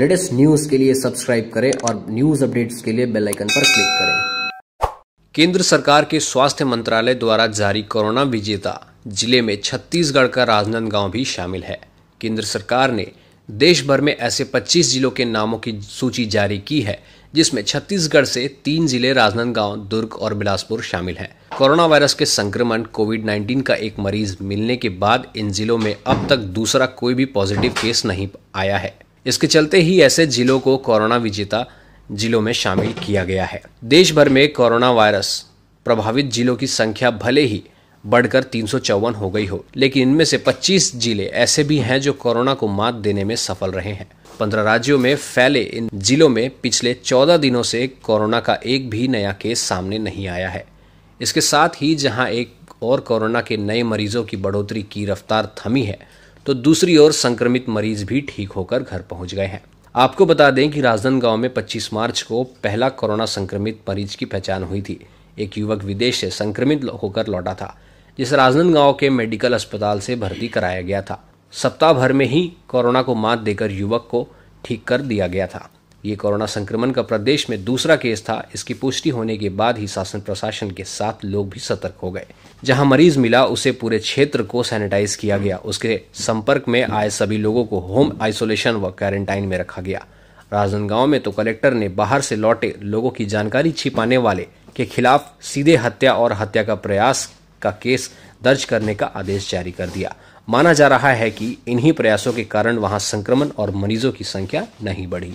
latest news के लिए subscribe करें और न्यूज़ अपडेट्स के लिए बेल आइकन पर क्लिक करें केंद्र सरकार के स्वास्थ्य मंत्रालय द्वारा जारी कोरोना विजेता जिले में छत्तीसगढ़ का राजनांदगांव भी शामिल है केंद्र सरकार ने देश भर में ऐसे 25 जिलों के नामों की सूची जारी की है जिसमें छत्तीसगढ़ से तीन जिले राजनांदगांव दुर्ग और बिलासपुर शामिल हैं कोरोना वायरस के संक्रमण कोविड 19 का एक मरीज मिलने के बाद इन जिलों में अब तक दूसरा कोई भी पॉजिटिव केस नहीं आया है इसके चलते ही ऐसे जिलों को कोरोना विजेता जिलों में शामिल किया गया है देश भर में कोरोना वायरस प्रभावित जिलों की संख्या भले ही बढ़कर तीन हो गई हो लेकिन इनमें से 25 जिले ऐसे भी हैं जो कोरोना को मात देने में सफल रहे हैं पंद्रह राज्यों में फैले इन जिलों में पिछले 14 दिनों से कोरोना का एक भी नया केस सामने नहीं आया है इसके साथ ही जहां एक और कोरोना के नए मरीजों की बढ़ोतरी की रफ्तार थमी है तो दूसरी ओर संक्रमित मरीज भी ठीक होकर घर पहुंच गए हैं आपको बता दें कि राजनांदगांव में 25 मार्च को पहला कोरोना संक्रमित मरीज की पहचान हुई थी एक युवक विदेश से संक्रमित होकर लौटा था जिसे राजनांदगांव के मेडिकल अस्पताल से भर्ती कराया गया था सप्ताह भर में ही कोरोना को मात देकर युवक को ठीक कर दिया गया था ये कोरोना संक्रमण का प्रदेश में दूसरा केस था इसकी पुष्टि होने के बाद ही शासन प्रशासन के साथ लोग भी सतर्क हो गए जहां मरीज मिला उसे पूरे क्षेत्र को सैनिटाइज किया गया उसके संपर्क में आए सभी लोगों को होम आइसोलेशन व क्वारंटाइन में रखा गया राजनांदगांव में तो कलेक्टर ने बाहर से लौटे लोगों की जानकारी छिपाने वाले के खिलाफ सीधे हत्या और हत्या का प्रयास का केस दर्ज करने का आदेश जारी कर दिया माना जा रहा है कि इन्हीं प्रयासों के कारण वहां संक्रमण और मरीजों की संख्या नहीं बढ़ी